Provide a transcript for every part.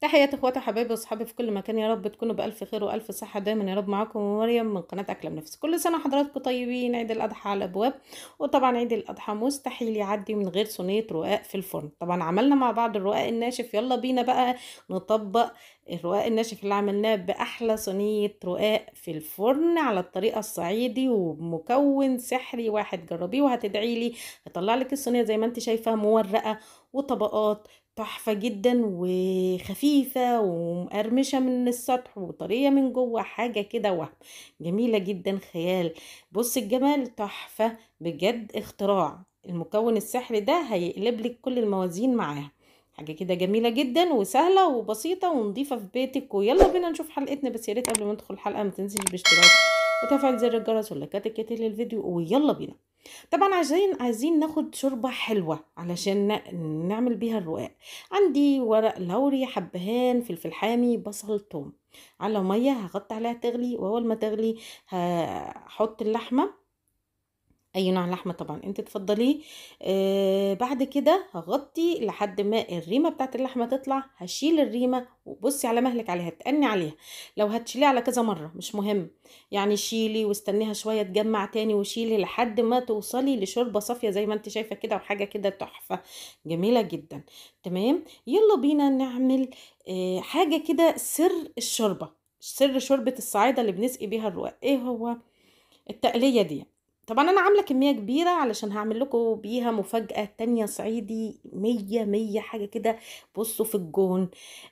تحياتي اخواتي حبايبي واصحابي في كل مكان يا رب تكونوا بالف خير والف صحه دايما يا رب معاكم مريم من قناه اكل بنفسي كل سنه حضراتكم طيبين عيد الاضحى على الابواب وطبعا عيد الاضحى مستحيل يعدي من غير صينيه رقاق في الفرن طبعا عملنا مع بعض الرقاق الناشف يلا بينا بقى نطبق الرقاق الناشف اللي عملناه باحلى صينيه رقاق في الفرن على الطريقه الصعيدي ومكون سحري واحد جربيه وهتدعي لي هطلع لك الصينيه زي ما انت شايفه مورقه وطبقات تحفة جدا وخفيفة ومقرمشة من السطح وطرية من جوه حاجة كده وهم جميلة جدا خيال بص الجمال تحفة بجد اختراع المكون السحري ده هيقلب لك كل الموازين معاها حاجة كده جميلة جدا وسهلة وبسيطة ونضيفة في بيتك ويلا بينا نشوف حلقتنا بس يا ريت قبل ما ندخل الحلقة ما تنسيش بالاشتراك وتفعل زر الجرس واللايكات الكتير للفيديو ويلا بينا طبعا عايزين عايزين ناخد شوربه حلوه علشان نعمل بيها الرقاق عندي ورق لوري حبهان فلفل حامي بصل ثوم على ميه هغطي عليها تغلي واول ما تغلي هحط اللحمه اي نوع لحمه طبعا انت تفضليه آه بعد كده هغطي لحد ما الريمه بتاعت اللحمه تطلع هشيل الريمه وبصي على مهلك عليها تأني عليها لو هتشيليها على كذا مره مش مهم يعني شيلي واستنيها شويه تجمع تاني وشيلي لحد ما توصلي لشوربه صافيه زي ما انت شايفه كده وحاجه كده تحفه جميله جدا تمام يلا بينا نعمل آه حاجه كده سر الشوربه سر شوربه الصعيده اللي بنسقي بيها الرقاق ايه هو التقليه دي طبعا انا عامله كميه كبيره علشان هعمل لكم بيها مفاجاه تانية صعيدي مية مية حاجه كده بصوا في الجون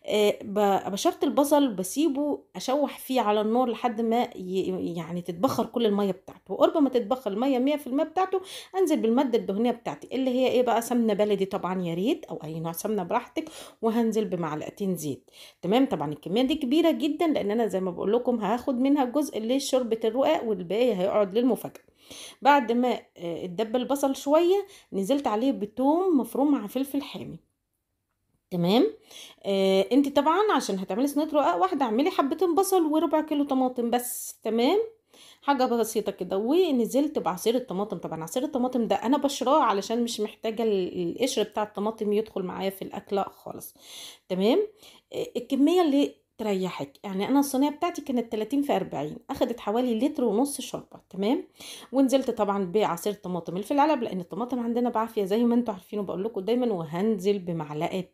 أه بشرت البصل بسيبه اشوح فيه على النار لحد ما يعني تتبخر كل الميه بتاعته وقرب ما تتبخر الميه مية في المية بتاعته انزل بالماده الدهنيه بتاعتي اللي هي ايه بقى سمنه بلدي طبعا يا ريت او اي نوع سمنه براحتك وهنزل بمعلقتين زيت تمام طبعا الكميه دي كبيره جدا لان انا زي ما بقول لكم هاخد منها جزء لشوربه الرقاق والباقي هيقعد للمفاجاه بعد ما آه، اتدب البصل شوية نزلت عليه بتوم مفروم مع فلفل حامي تمام آه انت طبعا عشان هتعملي صينيه رقاق واحده اعملي حبتين بصل وربع كيلو طماطم بس تمام حاجه بسيطه كده ونزلت بعصير الطماطم طبعا عصير الطماطم ده انا بشراه علشان مش محتاجه القشر بتاع الطماطم يدخل معايا في الاكله خالص تمام آه الكميه اللي تريحك يعني انا الصينيه بتاعتي كانت 30 في 40 اخذت حوالي لتر ونص شوربه تمام ونزلت طبعا بعصير طماطم في العلب لان الطماطم عندنا بعافيه زي ما انتم عارفين وبقول لكم دايما وهنزل بمعلقه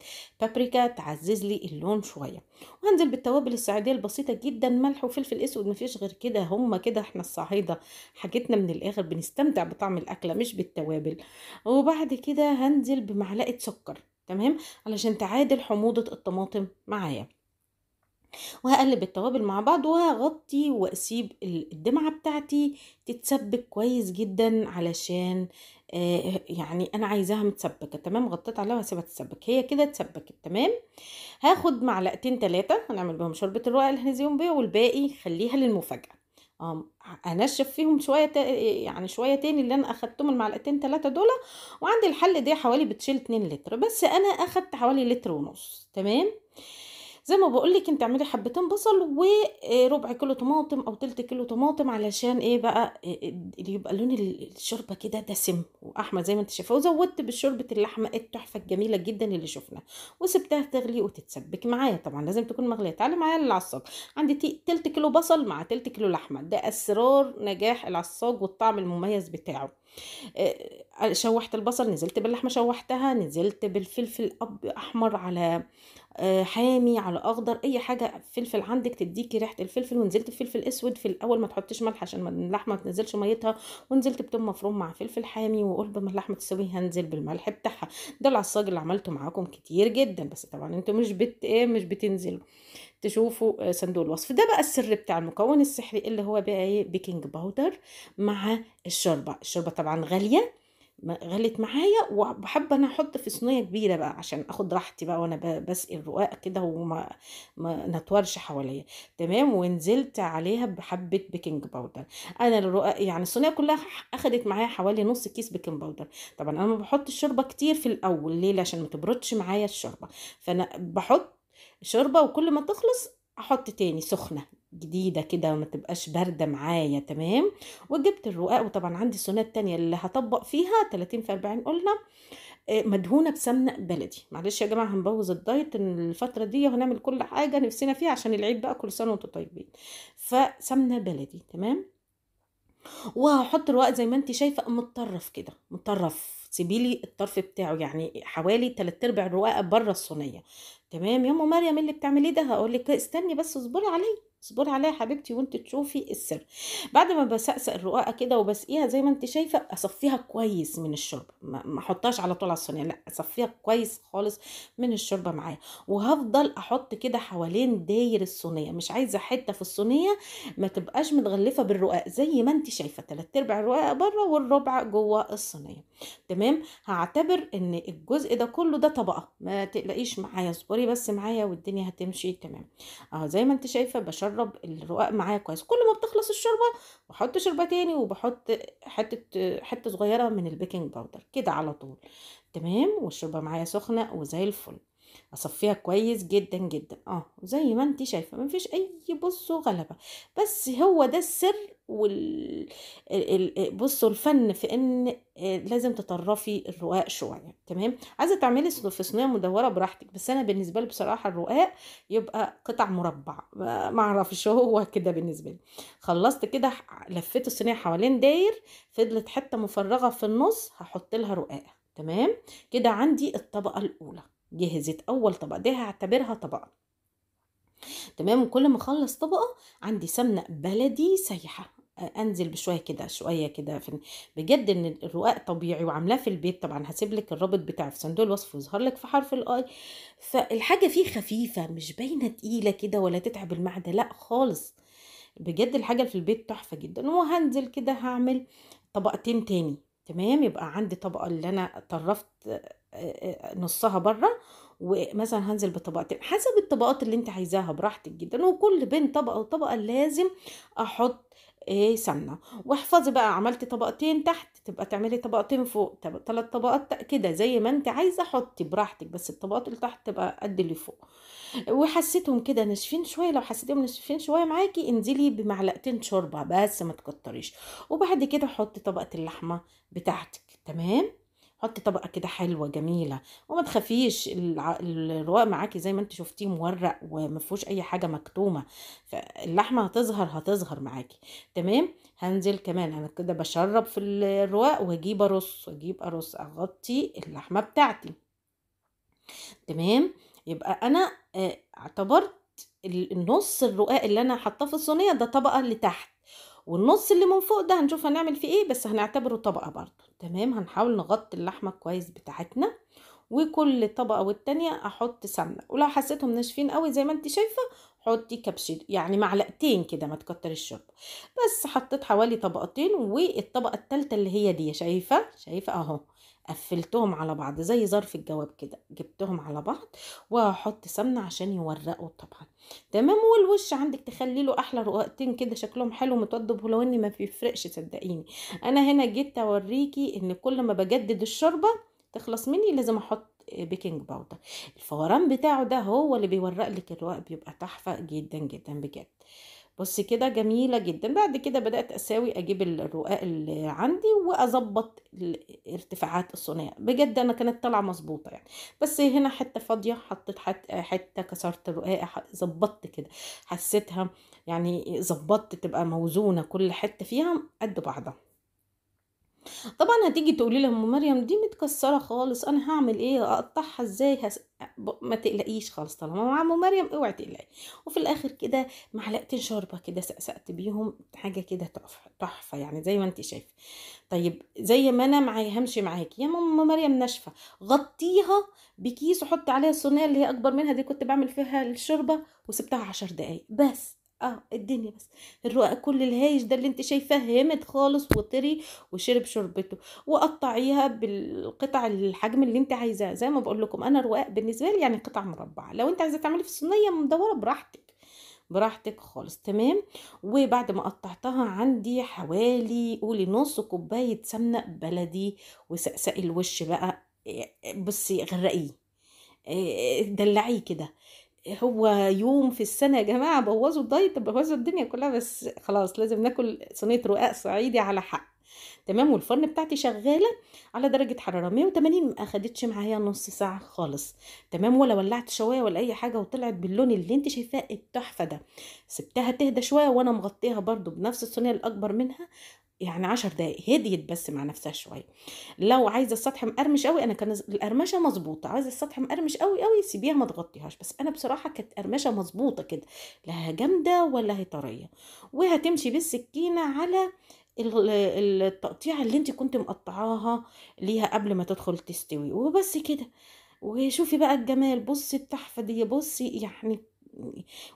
بابريكا تعزز لي اللون شويه وهنزل بالتوابل الصعيديه البسيطه جدا ملح وفلفل اسود مفيش غير كده هما كده احنا الصعيده حاجتنا من الاخر بنستمتع بطعم الاكله مش بالتوابل وبعد كده هنزل بمعلقه سكر تمام علشان تعادل حموضه الطماطم معايا وهقلب التوابل مع بعض وهغطي واسيب الدمعه بتاعتي تتسبك كويس جدا علشان آه يعني انا عايزاها متسبكه تمام غطيت عليها وهسيبها تتسبك هي كده اتسبكت تمام هاخد معلقتين ثلاثه هنعمل بيهم شوربه الرقه اللي هنزيهم بيها والباقي خليها للمفاجاه انشف فيهم شويه يعني شويه تاني اللي انا اخدتهم المعلقتين ثلاثه دول وعندي الحل ده حوالي بتشيل 2 لتر بس انا اخدت حوالي لتر ونص تمام زي ما بقولك انت اعملي حبتين بصل وربع كيلو طماطم او تلت كيلو طماطم علشان ايه بقى إيه، إيه، يبقى لون الشوربه كده دسم واحمر زي ما انت شايفه وزودت بشوربه اللحمه التحفه الجميله جدا اللي شفناها وسبتها تغلي وتتسبك معايا طبعا لازم تكون مغليه تعالي معايا للعصاج عندي تلت كيلو بصل مع تلت كيلو لحمه ده اسرار نجاح العصاج والطعم المميز بتاعه آه، آه، شوحت البصل نزلت باللحمه شوحتها نزلت بالفلفل احمر على آه، حامي على اخضر اي حاجه فلفل عندك تديكي ريحه الفلفل ونزلت بفلفل اسود في الاول ما تحطيش ملح عشان اللحمه ما تنزلش ميتها ونزلت بتوم مفروم مع فلفل حامي وقلب ما اللحمه تستوي هنزل بالملح بتاعها ده العصاج اللي عملته معاكم كتير جدا بس طبعا انتوا مش بت ايه مش بتنزلوا تشوفوا آه، صندوق الوصف ده بقى السر بتاع المكون السحري اللي هو بقى ايه بيكنج باودر مع الشوربه الشوربه طبعا غاليه غلت معايا وبحب انا احط في صينيه كبيره بقى عشان اخد راحتي بقى وانا بسقي الرقاق كده وما ما نتورش حواليا تمام ونزلت عليها بحبه بيكنج باودر انا الرقاق يعني الصينيه كلها اخدت معايا حوالي نص كيس بيكنج باودر طبعا انا ما بحط الشوربه كتير في الاول ليه عشان ما تبردش معايا الشوربه فانا بحط شوربه وكل ما تخلص احط تاني سخنه جديده كده ما تبقاش بارده معايا تمام وجبت الرقاق وطبعا عندي سنات تانية اللي هطبق فيها 30 في 40 قلنا آه، مدهونه بسمنه بلدي معلش يا جماعه هنبوظ الدايت الفتره دي وهنعمل كل حاجه نفسنا فيها عشان العيد بقى كل سنه وانتم طيبين فسمنه بلدي تمام وهحط الرقاق زي ما انت شايفه متطرف كده متطرف سيبيلي الطرف بتاعه يعني حوالي تلات ارباع الرقاقه بره الصينيه تمام يما مريم اللي بتعمليه ده هقول لك استني بس اصبري عليا اصبري عليا يا حبيبتي وانت تشوفي السر بعد ما بسقسق الرقاقه كده وبسقيها زي ما انت شايفه اصفيها كويس من الشوربه ما احطهاش على طول على الصينيه لا اصفيها كويس خالص من الشوربه معايا وهفضل احط كده حوالين داير الصينيه مش عايزه حته في الصينيه ما تبقاش متغلفه بالرقاق زي ما انت شايفه ثلاث ارباع الرقاق بره والربع جوه الصينيه تمام هعتبر ان الجزء ده كله ده طبقه ما تقلقيش معايا اصبري قولي بس معايا والدنيا هتمشي تمام اهو زي ما انت شايفه بشرب الرقاق معايا كويس كل ما بتخلص الشوربه بحط شوربه تاني وبحط حته حته صغيره من البيكنج باودر كده على طول تمام والشوربه معايا سخنه وزي الفل اصفيها كويس جدا جدا اه زي ما انت شايفه مفيش اي بصوا غلبه بس هو ده السر وال بصوا الفن في ان آه، لازم تطرفي الرقاق شويه تمام عايزه تعملي في صينيه مدوره براحتك بس انا بالنسبه لي بصراحه الرقاق يبقى قطع مربع ما اعرفش هو كده بالنسبه لي خلصت كده لفيت الصينيه حوالين داير فضلت حته مفرغه في النص هحط لها رقاق تمام كده عندي الطبقه الاولى جهزت اول طبق دي هعتبرها طبقه تمام وكل ما اخلص طبقه عندي سمنه بلدي سايحه انزل بشويه كده شويه كده بجد ان الرقاق طبيعي وعاملاه في البيت طبعا هسيب لك الرابط بتاعه في صندوق الوصف ويظهر لك في حرف الاي فالحاجه فيه خفيفه مش باينه تقيله كده ولا تتعب المعده لا خالص بجد الحاجه في البيت تحفه جدا وهنزل كده هعمل طبقتين تاني تمام يبقى عندي طبقه اللي انا طرفت آه، آه، نصها بره ومثلا هنزل بطبقتين حسب الطبقات اللي انت عايزاها براحتك جدا وكل بين طبقه وطبقه لازم احط ايه سمنه واحفظي بقى عملتي طبقتين تحت تبقى تعملي طبقتين فوق ثلاث طبقات كده زي ما انت عايزه حطي براحتك بس الطبقات اللي تحت تبقى قد اللي فوق وحسيتهم كده ناشفين شويه لو حسيتهم ناشفين شويه معاكي انزلي بمعلقتين شوربه بس ما تكتريش وبعد كده حطي طبقه اللحمه بتاعتك تمام حطي طبقه كده حلوه جميله وما تخافيش الرواق معاكي زي ما انت شفتيه مورق وما فيهوش اي حاجه مكتومه فاللحمه هتظهر هتظهر معاكي تمام هنزل كمان انا كده بشرب في الرواق واجيب ارص واجيب ارص اغطي اللحمه بتاعتي تمام يبقى انا آه، اعتبرت النص الرقاق اللي انا حاطاه في الصينيه ده طبقه لتحت والنص اللي من فوق ده هنشوف هنعمل فيه ايه بس هنعتبره طبقة برضو تمام هنحاول نغطي اللحمة كويس بتاعتنا وكل طبقة والتانية احط سمنة ولو حسيتهم ناشفين قوي زي ما انت شايفة حطي كبشه يعني معلقتين كده ما تكتر الشرب بس حطيت حوالي طبقتين والطبقه الثالثه اللي هي دي شايفه شايفه اهو قفلتهم على بعض زي ظرف الجواب كده جبتهم على بعض وهحط سمنه عشان يورقوا طبعا تمام والوش عندك تخلي له احلى رقاقتين كده شكلهم حلو متوضب ولو اني ما بيفرقش صدقيني انا هنا جيت اوريكي ان كل ما بجدد الشوربه تخلص مني لازم احط بيكنج باودر الفوران بتاعه ده هو اللي بيورق لك الرواق بيبقى تحفه جدا جدا بجد بص كده جميله جدا بعد كده بدات اساوي اجيب الرقاق اللي عندي واظبط ارتفاعات الصينيه بجد انا كانت طالعه مظبوطه يعني بس هنا حته فاضيه حطيت حته, حتة كسرت الرقاق ظبطت كده حسيتها يعني ظبطت تبقى موزونه كل حته فيها قد بعضها طبعا هتيجي تقولي لهم مريم دي متكسره خالص انا هعمل ايه اقطعها ازاي هس... ما تقلقيش خالص طالما مع ام مريم اوعي تقلقي وفي الاخر كده معلقتين شوربه كده سقسقت بيهم حاجه كده تحفه يعني زي ما انت شايفه طيب زي ما انا معايا همشي معاكي يا ماما مريم ناشفه غطيها بكيس وحطي عليها الصينيه اللي هي اكبر منها دي كنت بعمل فيها الشوربه وسبتها عشر دقايق بس اه الدنيا بس الرؤى كل الهايج ده اللي انت شايفاه همد خالص وطري وشرب شربته وقطعيها بالقطع الحجم اللي انت عايزاه زي ما بقول لكم انا رواق بالنسبه لي يعني قطع مربعه لو انت عايزه تعملي في الصينيه مدوره براحتك براحتك خالص تمام وبعد ما قطعتها عندي حوالي قولي نص كوبايه سمنه بلدي وسقسقي الوش بقى إيه، بصي غرقيه إيه، إيه، دلعيه كده هو يوم في السنه يا جماعه بوظوا الدايت بوظوا الدنيا كلها بس خلاص لازم ناكل صينيه رقاق صعيدي على حق تمام والفرن بتاعتي شغاله على درجه حراره 180 ما اخدتش معايا نص ساعه خالص تمام ولا ولعت شوايه ولا اي حاجه وطلعت باللون اللي انت شايفاه التحفه ده سبتها تهدى شويه وانا مغطيها برده بنفس الصينيه الاكبر منها يعني عشر دقايق هديت بس مع نفسها شويه لو عايزه السطح مقرمش قوي انا كان القرمشه مظبوطه عايزه السطح مقرمش قوي قوي سيبيها ما تغطيهاش بس انا بصراحه كانت قرمشه مظبوطه كده لا جامده ولا هي طريه وهتمشي بالسكينه على التقطيعه اللي انت كنت مقطعاها ليها قبل ما تدخل تستوي وبس كده وشوفي بقى الجمال بصي التحفه دي بصي يعني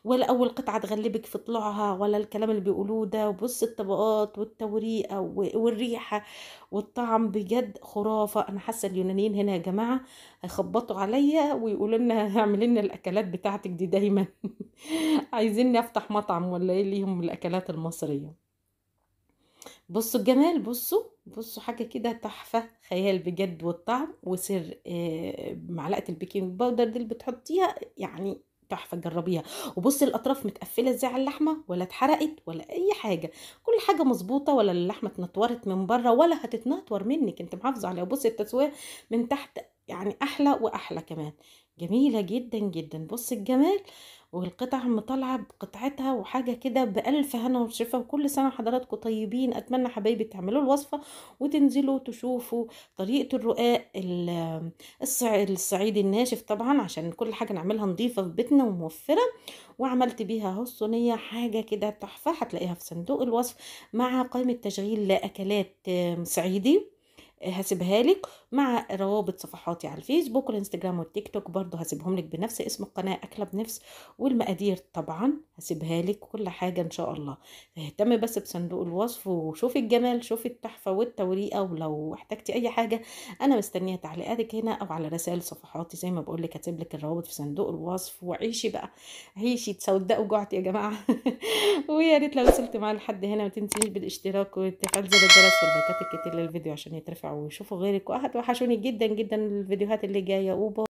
ولا اول قطعه تغلبك في طلوعها ولا الكلام اللي بيقولوه ده وبص الطبقات والتوريقه والريحه والطعم بجد خرافه انا حاسه اليونانيين هنا يا جماعه هيخبطوا عليا ويقولوا لنا اعمل لنا الاكلات بتاعتك دي دايما عايزيني افتح مطعم ولا ايه ليهم الاكلات المصريه بصوا الجمال بصوا بصوا حاجه كده تحفه خيال بجد والطعم وسر آه، معلقه البيكنج باودر دي اللي بتحطيها يعني تحفه جربيها وبصي الاطراف متقفله ازاي على اللحمه ولا اتحرقت ولا اي حاجه كل حاجه مظبوطه ولا اللحمه اتنطورت من بره ولا هتتنطور منك انت محافظه عليها وبصي التسويه من تحت يعني احلى واحلى كمان جميله جدا جدا بصي الجمال والقطع مطلعة بقطعتها وحاجه كده بالف هنا وشفا وكل سنه حضراتكم طيبين اتمنى حبايبي تعملوا الوصفه وتنزلوا تشوفوا طريقه الرقاق الصعيدي الناشف طبعا عشان كل حاجه نعملها نظيفه في بيتنا وموفره وعملت بيها اهو حاجه كده تحفه هتلاقيها في صندوق الوصف مع قائمه تشغيل اكلات صعيدي هسيبها لك مع روابط صفحاتي على الفيسبوك والانستجرام والتيك توك برضو هسيبهم لك بنفس اسم القناه اكله بنفس والمقادير طبعا هسيبها لك كل حاجه ان شاء الله اهتمي بس بصندوق الوصف وشوفي الجمال شوفي التحفه والتوريقه ولو احتجتي اي حاجه انا مستنيه تعليقاتك هنا او على رسائل صفحاتي زي ما بقول لك هسيب لك الروابط في صندوق الوصف وعيشي بقى عيشي تصدقوا جوعتي يا جماعه ويا ريت لو وصلت معايا لحد هنا ما تنسيش بالاشتراك وتفعل زر الجرس واللايكات الكتير للفيديو عشان يترفع وشوفوا غيرك وحشوني جدا جدا الفيديوهات اللي جايه وبو